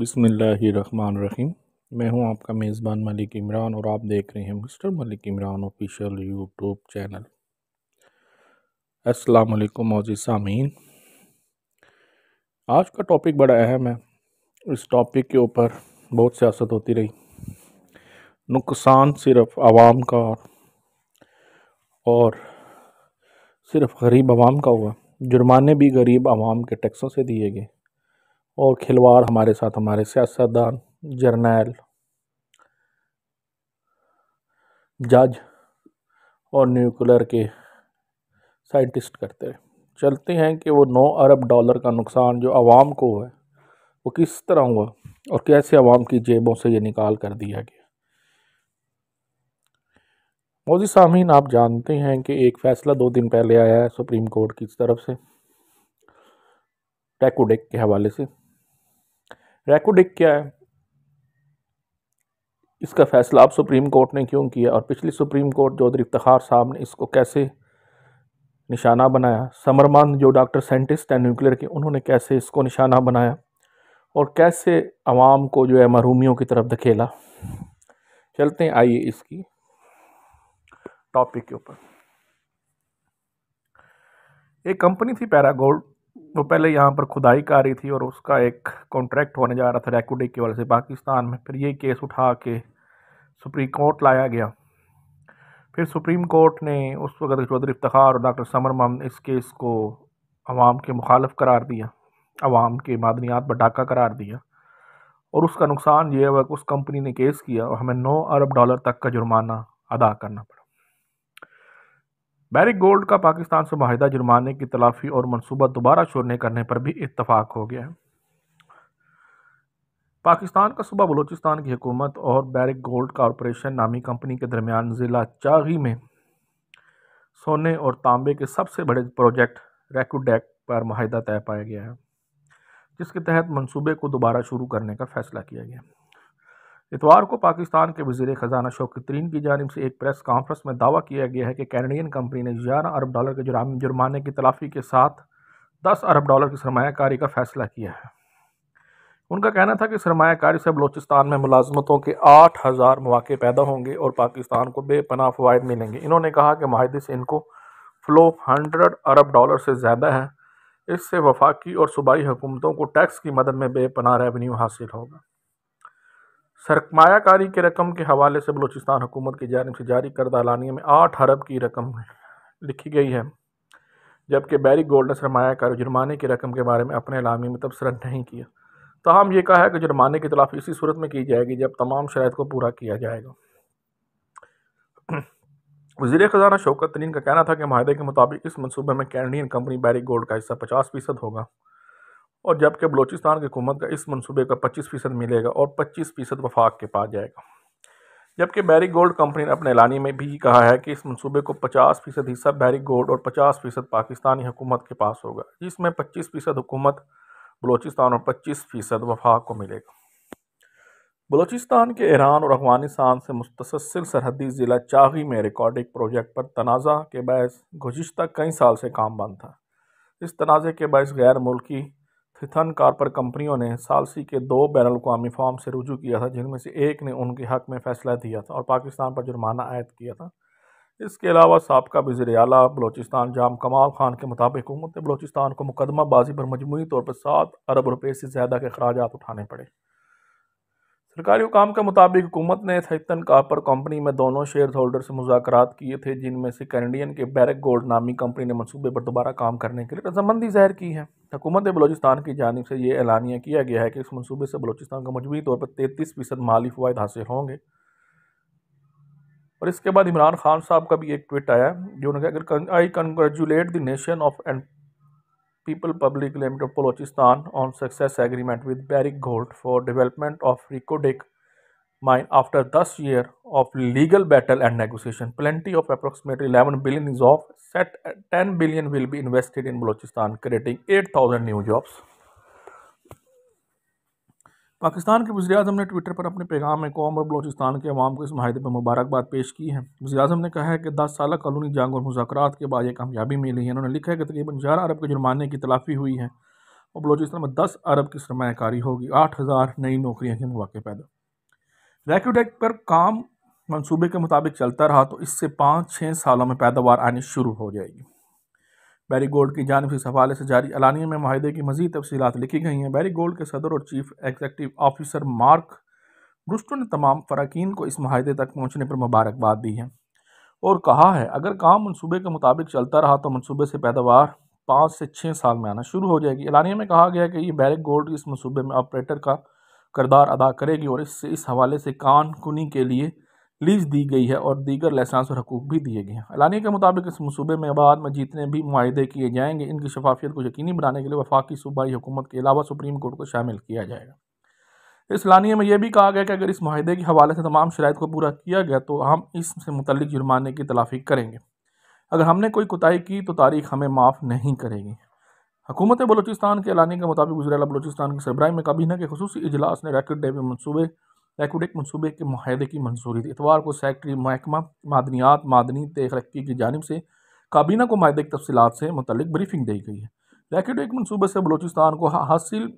बिसमीम मैं हूं आपका मेज़बान मलिक इमरान और आप देख रहे हैं mister Malik Imran official YouTube channel अस्सलाम वालेकुम मोजी सामीन आज का टॉपिक बड़ा अहम है इस टॉपिक के ऊपर बहुत सियासत होती रही नुकसान सिर्फ आवाम का और सिर्फ गरीब आवाम का हुआ जुर्माने भी गरीब आवाम के टैक्सों से दिए गए और खिलवाड़ हमारे साथ हमारे सियासतदान जर्नैल जज और न्यूक्लियर के साइंटिस्ट करते हैं चलते हैं कि वो नौ अरब डॉलर का नुकसान जो आवाम को है वो किस तरह हुआ और कैसे आवाम की जेबों से ये निकाल कर दिया गया मोदी सामीन आप जानते हैं कि एक फ़ैसला दो दिन पहले आया है सुप्रीम कोर्ट की तरफ से टैकोडेक के हवाले से रेकोडिक क्या है इसका फैसला अब सुप्रीम कोर्ट ने क्यों किया और पिछली सुप्रीम कोर्ट चौधरी इफ्तार साहब ने इसको कैसे निशाना बनाया समरमान जो डॉक्टर साइंटिस्ट हैं न्यूक्लियर के उन्होंने कैसे इसको निशाना बनाया और कैसे आवाम को जो है मरूमियों की तरफ धकेला चलते हैं आइए इसकी टॉपिक के ऊपर एक कंपनी थी पैरागोल्ड वो पहले यहाँ पर खुदाई कर रही थी और उसका एक कॉन्ट्रैक्ट होने जा रहा था रेकुडे के वाले से पाकिस्तान में फिर ये केस उठा के सुप्रीम कोर्ट लाया गया फिर सुप्रीम कोर्ट ने उस वक्त चौधरी इफ्तार और डॉक्टर समर मम इस केस को आवाम के मुखालफ करार दिया आवाम के मादनियात पर डाका करार दिया और उसका नुकसान ये हुआ कि उस कंपनी ने केस किया और हमें नौ अरब डॉलर तक का जुर्माना अदा करना पड़ा बैरिक गोल्ड का पाकिस्तान से माहिदा जुर्माने की तलाफी और मनसूबा दोबारा शुरू करने पर भी इतफाक़ हो गया है पाकिस्तान का सूबा बलूचिस्तान की हुकूमत और बैरिक गोल्ड कॉरपोरेशन नामी कंपनी के दरमियान ज़िला चागी में सोने और तांबे के सबसे बड़े प्रोजेक्ट रेकूडेक पर माहिदा तय पाया गया है जिसके तहत मंसूबे को दोबारा शुरू करने का फैसला किया गया है इतवार को पाकिस्तान के वजीर खजाना शौकतरीन की जानब से एक प्रेस कॉन्फ्रेंस में दावा किया गया है कि कैनेडियन कंपनी ने ग्यारह अरब डॉलर के जुर्म जुर्माने की तलाफी के साथ दस अरब डॉलर की सरमाकारी का फैसला किया है उनका कहना था कि सरमाकारी से बलोचिस्तान में मुलाजमतों के आठ हज़ार मौाक़े पैदा होंगे और पाकिस्तान को बेपनाह फ़वाद मिलेंगे इन्होंने कहा कि माहदे से इनको फ़्लो हंड्रेड अरब डॉलर से ज़्यादा है इससे वफाकी और सूबाई हुकूमतों को टैक्स की मदद में बेपनाह रेवन्यू हासिल होगा सरमाकारी के रकम के हवाले से बलूचिस्तान हुकूमत की जानब से जारी करदा लानिया में आठ अरब की रकम लिखी गई है जबकि बैरी गोल्ड ने सरमाकारी जुर्माने की रकम के बारे में अपने अलामी में तबसरा नहीं किया तहम तो यह कहा है कि जुर्माने की तलाफी इसी सूरत में की जाएगी जब तमाम शराब को पूरा किया जाएगा वजीर ख़जाना शौकत तरीन का कहना था कि माहे के मुताबिक इस मनसूबे में कैनडियन कंपनी बैरी गोल्ड का हिस्सा पचास फीसद होगा और जबकि बलूचिस्तान की हुकूमत का इस मनसूबे का पच्चीस फ़ीसद मिलेगा और पच्चीस फ़ीसद वफाक के पास जाएगा जबकि बैरिक गोल्ड कंपनी ने अपने ऐलानी में भी कहा है कि इस मनसूबे को पचास फ़ीसद हिस्सा बैरिक गोल्ड और पचास फ़ीसद पाकिस्तानी हुकूमत के पास होगा जिसमें पच्चीस फ़ीसद हुकूमत बलूचिस्तान और पच्चीस फ़ीसद वफाक को मिलेगा बलूचिस्तान के ईरान और अफगानिस्तान से मुतसिल सरहदी ज़िला चागी में रिकॉर्डिंग प्रोजेक्ट पर तनाज़ा के बायस गुज्त कई साल से काम बंद था इस तनाज़े के बायस गैर मुल्की थिथन कारपर कंपनियों ने सालसी के दो बैन अवी फॉर्म से रुजू किया था जिनमें से एक ने उनके हक में फैसला दिया था और पाकिस्तान पर जुर्माना आयद किया था इसके अलावा सबका वजी अला बलोचिस्तान जाम कमाल खान के मुताबिक हुकूमत बलोचिस्तान को मुकदमा बाजी पर मजमू तौर पर सात अरब रुपये से ज़्यादा के अखराज उठाने पड़े सरकारी हुकाम के मुताबिक हुकूमत ने थिथन कापर कंपनी में दोनों शेयर होल्डर से मुजाकर किए थे जिनमें से कैनेडियन के बैरक गोल्ड नामी कंपनी ने मनसूबे पर दोबारा काम करने के लिए रजामंदी जाहिर की है हुकूमत बलोचिस्तान की जानब से ये ऐलानिया किया गया है कि इस मनसूबे से बलोचिस्तान का मजमू तौर पर तैंतीस फ़ीसद माली फ़वाद हासिल होंगे और इसके बाद इमरान खान साहब का भी एक ट्वीट आया जो उन्होंने कहा आई congratulate the nation of and people public limited Balochistan on success agreement with baric gold for development of रिकोडिक mine after thus year of legal battle and negotiation. Plenty of approximately 11 billion is of Set 10 billion will be invested in Balochistan, creating 8,000 new jobs. Pakistan के वजी अजम ने Twitter पर अपने पैगाम में कौम और बलोचिस्तान के अवाम को इस माहे पर मुबारकबाद पेश की है वजी अजम ने कहा है कि दस साल कलोनी जंग और मुजात के बाद यह कामयाबी मिली है उन्होंने लिखा है कि तकरीबन ग्यारह अरब के जुर्माने की तलाफी हुई है और बलोचिस्तान में दस अरब की सरमाकारी होगी आठ हज़ार नई नौकरियाँ के मौके पैदा रैक्यूटेक पर काम मंसूबे के मुताबिक चलता रहा तो इससे पाँच छः सालों में पैदावार आनी शुरू हो जाएगी बैरी गोल्ड की जानब इस हवाले से जारी एलानिया में माहे की मजीद तफसीत लिखी गई हैं बैरी गोल्ड के सदर और chief executive officer Mark Bristow ने तमाम फ़राकीन को इस माहे तक पहुँचने पर मुबारकबाद दी है और कहा है अगर काम मनसूबे के मुताबिक चलता रहा तो मनसूबे से पैदावार पाँच से छः साल में आना शुरू हो जाएगी एलानिया में कहा गया कि ये बैरिक गोल्ड इस मनसूबे में ऑपरेटर का करदार अदा करेगी और इससे इस हवाले से कान कुनी के लिए लीज दी गई है और दीगर लाइसेंस और हकूक भी दिए गए हैं एलानी के मुताबिक इस मनसूबे में बाद में जितने भी माहदे किए जाएंगे इनकी शफाफियत को यकीनी बनाने के लिए वफाकी सूबाई हुकूमत के अलावा सुप्रीम कोर्ट को शामिल किया जाएगा इस लानिया में यह भी कहा गया कि अगर इस माहे के हवाले से तमाम शरात को पूरा किया गया तो हम इससे मुतलिक जुर्माने की तलाफी करेंगे अगर हमने कोई कोताही की तो तारीख हमें माफ़ नहीं करेगी हुकूमत बलोचिस्तान के एलानी के मुताबिक गुजरेला बलोचिस्तान के सरबराही में काबीना के खसूस इजलास ने रैकेट डे मनसूबे रैकेडिक मनसूबे के माहदे की मंजूरी दी इतवार को सेक्रटरी महकमा मादनियात मादनी तरक्की की जानब से काबीना को माहदे की तफसीत से मतलब ब्रीफिंग दी गई है रैकेडिक मनसूबे से बलोचिस्तान को हासिल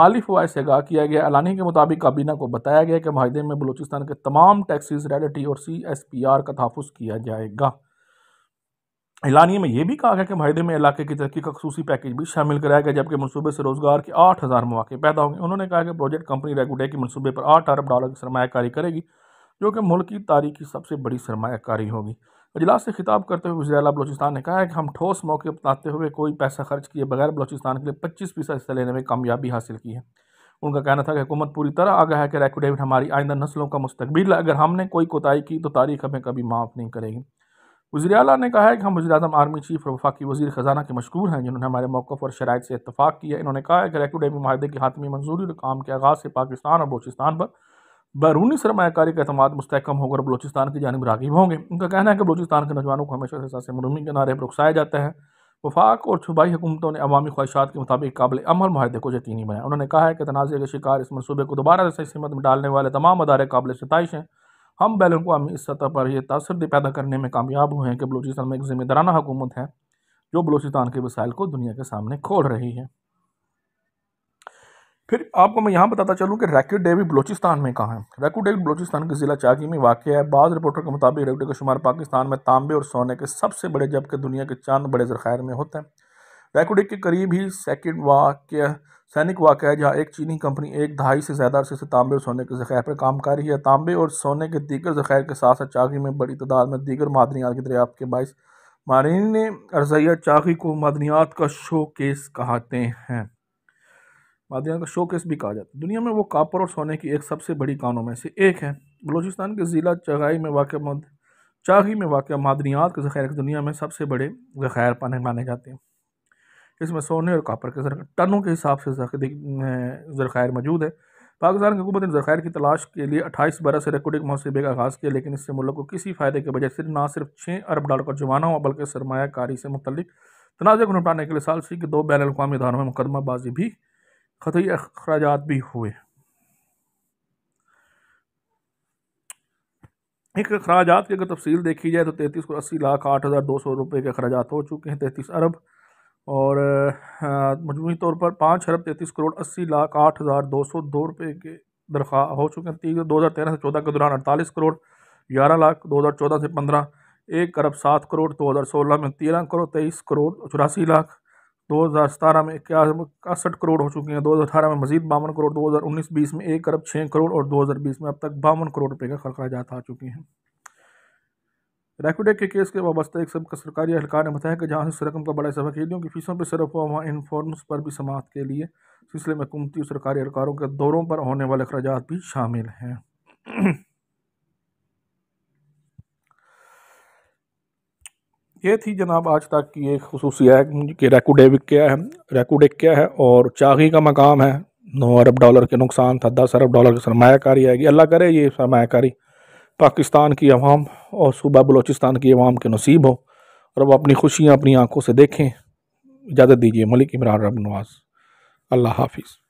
माली फवाद से आगाह किया गया एलानी के मुताबिक काबीना को बताया गया कि माहदे में बलोचिस्तान के तमाम टैक्सीज रेडिटी और सी एस पी आर का तहफ़ किया जाएगा एलानिया में यह भी कहा गया कि माहे में इलाके की तरक्की का खसूसी पैकेज भी शामिल कराया गया जबकि मनसूबे से रोजगार के आठ हज़ार मौके पैदा होंगे उन्होंने कहा कि प्रोजेक्ट कंपनी रेगुडे के मनसूबे पर आठ अरब डॉलर की सरमाकारी करेगी जो कि मुल्क की तारीख की सबसे बड़ी सरमाकारी होगी अजलास से खिताब करते हुए वजी बलोचिस्तान ने कहा है कि हम ठोस मौके बताते हुए कोई पैसा खर्च किए बगैर बलोचिस्तान के लिए पच्चीस फीसद हिस्सा लेने में कामयाबी हासिल की है उनका कहना था कि हुकूमत पूरी तरह आगा है कि रेकोडेविट हमारी आइंदा नस्लों का मुस्तबिल है अगर हमने कोई कोताही की तो तारीख हमें कभी माफ़ नहीं करेगी वजी अला ने कहा है कि हम वजी अजम आर्मी चीफ और वफाकी वजी ख़जाना के मशहूर हैं जिन्होंने हमारे मौक़ और शराइ से इतफाक़ किया इन्होंने कहा है कि रेकोडेमी माहे की हाथमी मंजूरी और काम के आगाज़ से पाकिस्तान और बलोचिस्तान पर बैरूनी सरमाकारी का अहतम मुस्तकम होकर बलोचिस्तान की जानब रागिब होंगे उनका कहना है कि बलोचिस्तान के नौजवानों को हमेशा से सासे मरूमी के नारे पर उकसाया जाता है वफाक और सूबाई हुकूमतों ने अवमी ख्वाहिशात के मुताबिक काबिल अमल माहे को यकीनी बनाया उन्होंने कहा है कि तनाज़े के शिकार इस मनसूबे को दोबारा से सिमत में डालने वाले तमाम अदारे काबिल सतश हैं हम बैलों को आमी इस सतह पर यह तासर पैदा करने में कामयाब हुए हैं कि बलूचिस्तान में एक ज़िम्मेदाराना हुकूमत है जो बलूचिस्तान के वसाइल को दुनिया के सामने खोल रही है फिर आपको मैं यहाँ बताता चलूँ कि रैकेट डे भी बलोचिस्तान में कहाँ है रैकेट डे बलोचिस्तान के ज़िला चाकी में वाक़ है बाज़ रिपोर्टर के मुताबिक रैकेट डे का शुमार पाकिस्तान में तांबे और सोने के सबसे बड़े जबकि दुनिया के चांद बड़े जखायर में होते हैं पैकुडिक के करीब ही सेकंड वाक्य सैनिक वाक़ है जहाँ एक चीनी कंपनी एक दहाई से ज़्यादा अरसे से तांबे और सोने के ज़ख़ैर पर काम कर रही है तांबे और सोने के दीगर ज़ख़ैर के साथ साथ चाकी में बड़ी तादाद में दीगर मादनियात की दरियाब के बायस मारिन ने अर्जैया चाकी को मादनियात का शो केस कहते हैं मादनियात का शो केस भी कहा जाता है दुनिया में वो कापर और सोने की एक सबसे बड़ी कानों में से एक है बलोचिस्तान के ज़िला चगाई में वाक़ चाकी में वाक़ मादनियात के ज़ख़ैर दुनिया में सबसे बड़े ज़ख़ैर पाने माने जाते हैं इसमें सोने और कापर के टनों के हिसाब से अं, जरखायर मौजूद है पाकिस्तान की हुकूमत ने जरखायर की तलाश के लिए अट्ठाईस बरस से रिकॉर्डिंग मुहसबे का आगाज़ किया लेकिन इससे मुल्क को किसी फ़ायदे के बजाय से ना सिर्फ छः अरब डॉलर का जुर्माना हुआ बल्कि सरमाकारी से मुतलिक तनाज़े को निपटाने के लिए सालसी के दो बैन अवी इधारों में मुकदमाबाजी भी खतरी अखराज भी हुए एक अखराज की अगर तफसील देखी जाए तो तैंतीस को अस्सी लाख आठ हज़ार दो सौ रुपये के अखराज हो चुके हैं तैंतीस अरब और मजमू तौर पर पाँच अरब तैंतीस करोड़ अस्सी लाख आठ हज़ार दो सौ दो रुपये के दरख्वा हो चुके हैं तीन दो हज़ार तेरह से चौदह के दौरान अड़तालीस करोड़ ग्यारह लाख दो हज़ार चौदह से पंद्रह एक अरब सात करोड़ दो हज़ार सोलह में तेरह करोड़ तेईस करोड़ चौरासी लाख दो हज़ार सतारह में इक्यासठ करोड़ हो चुके हैं दो हज़ार अठारह में मजीद बावन करोड़ दो हज़ार उन्नीस बीस में एक अरब छः करोड़ और दो हज़ार बीस में अब तक बावन करोड़ रुपये का खर्चा आ चुके हैं रैकुडे के केस के वाबस्ता एक सबका सरकारी अहलकार ने बताया कि जहाँ से रकम का बड़ा सबक खेलियों की फीसों पर सरफ हुआ वहाँ इन फॉर्म्स पर भी समात के लिए सिलसिले में कुमती और सरकारी अहलकारों के दौरों पर होने वाले अखराज भी शामिल हैं ये थी जनाब आज तक की एक है कि रैकोडेविक क्या है रैकोडिक क्या है और चागी का मकाम है नौ अरब डॉलर के नुकसान था दस अरब डॉलर की सरमाकारी आएगी अल्लाह करे ये सरमाकारी पाकिस्तान की आवाम और सूबा बलोचिस्तान की आवाम के नसीब हो और वह अपनी खुशियाँ अपनी आँखों से देखें इजाज़त दीजिए मलिक इमरान रब नवाज़ अल्लाह हाफिज़